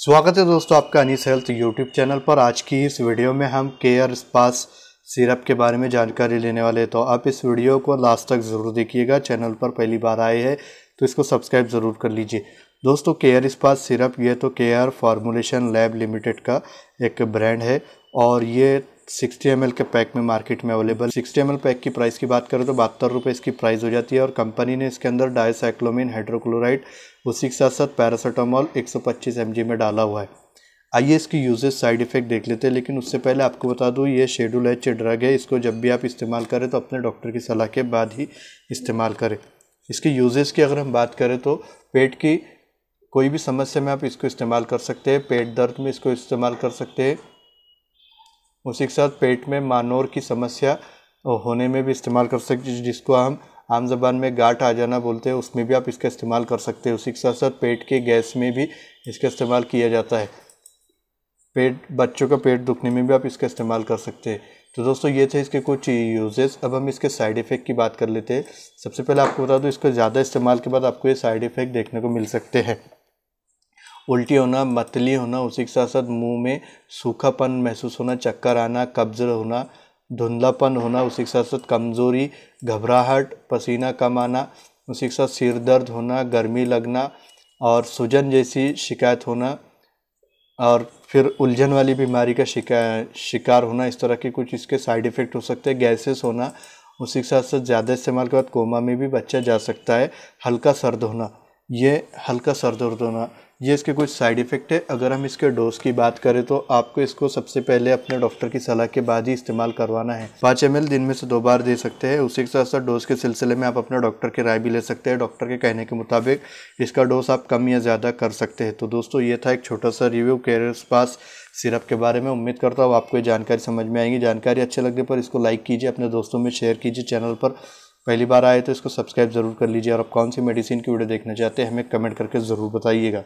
स्वागत है दोस्तों आपका अनिस हेल्थ यूट्यूब चैनल पर आज की इस वीडियो में हम केयर स्पास सिरप के बारे में जानकारी लेने वाले हैं तो आप इस वीडियो को लास्ट तक ज़रूर देखिएगा चैनल पर पहली बार आए हैं तो इसको सब्सक्राइब ज़रूर कर लीजिए दोस्तों केयर स्पास सिरप ये तो केयर फार्मूलेशन लैब लिमिटेड का एक ब्रांड है और ये 60 एम के पैक में मार्केट में अवेलेबल 60 एम पैक की प्राइस की बात करें तो बहत्तर रुपये इसकी प्राइस हो जाती है और कंपनी ने इसके अंदर डायसाइक्लोमिन हाइड्रोक्लोराइड उसी के साथ साथ पैरासिटामोल 125 सौ में डाला हुआ है आइए इसकी यूजेज साइड इफ़ेक्ट देख लेते हैं लेकिन उससे पहले आपको बता दूँ ये शेड्यूल एच ड्रग है इसको जब भी आप इस्तेमाल करें तो अपने डॉक्टर की सलाह के बाद ही इस्तेमाल करें इसकी यूजेज की अगर हम बात करें तो पेट की कोई भी समस्या में आप इसको इस्तेमाल कर सकते हैं पेट दर्द में इसको इस्तेमाल कर सकते हैं उसी के साथ पेट में मानोर की समस्या होने में भी इस्तेमाल कर सकते हैं जिसको हम आम जबान में गाठ आ जाना बोलते हैं उसमें भी आप इसका इस्तेमाल कर सकते हैं उसी के साथ साथ पेट के गैस में भी इसका इस्तेमाल किया जाता है पेट बच्चों का पेट दुखने में भी आप इसका इस्तेमाल कर सकते हैं तो दोस्तों ये थे इसके कुछ यूजेस अब हम इसके साइड इफ़ेक्ट की बात कर लेते हैं सबसे पहले आपको बता दूँ इसको ज़्यादा इस्तेमाल के बाद आपको ये साइड इफ़ेक्ट देखने को मिल सकते हैं उल्टी होना मतली होना उसी के साथ साथ मुंह में सूखापन महसूस होना चक्कर आना कब्ज़ होना धुंधलापन होना उसी के साथ साथ कमज़ोरी घबराहट पसीना कम आना उसी के साथ सिर दर्द होना गर्मी लगना और सूजन जैसी शिकायत होना और फिर उलझन वाली बीमारी का शिका शिकार होना इस तरह के कुछ इसके साइड इफ़ेक्ट हो सकते हैं गैसेस होना उसी के साथ साथ ज़्यादा इस्तेमाल के बाद कोमा में भी बच्चा जा सकता है हल्का सर्द होना ये हल्का सर दर्द होना ये इसके कुछ साइड इफ़ेक्ट है अगर हम इसके डोज की बात करें तो आपको इसको सबसे पहले अपने डॉक्टर की सलाह के बाद ही इस्तेमाल करवाना है पाँच एम दिन में से दो बार दे सकते हैं उसी के साथ साथ डोज के सिलसिले में आप अपने डॉक्टर की राय भी ले सकते हैं डॉक्टर के कहने के मुताबिक इसका डोज आप कम या ज़्यादा कर सकते हैं तो दोस्तों ये था एक छोटा सा रिव्यू केयरस पास सिरप के बारे में उम्मीद करता हूँ आपको ये जानकारी समझ में आएगी जानकारी अच्छी लगने पर इसको लाइक कीजिए अपने दोस्तों में शेयर कीजिए चैनल पर पहली बार आए तो इसको सब्सक्राइब ज़रूर कर लीजिए और आप कौन सी मेडिसिन की वीडियो देखना चाहते हैं हमें कमेंट करके ज़रूर बताइएगा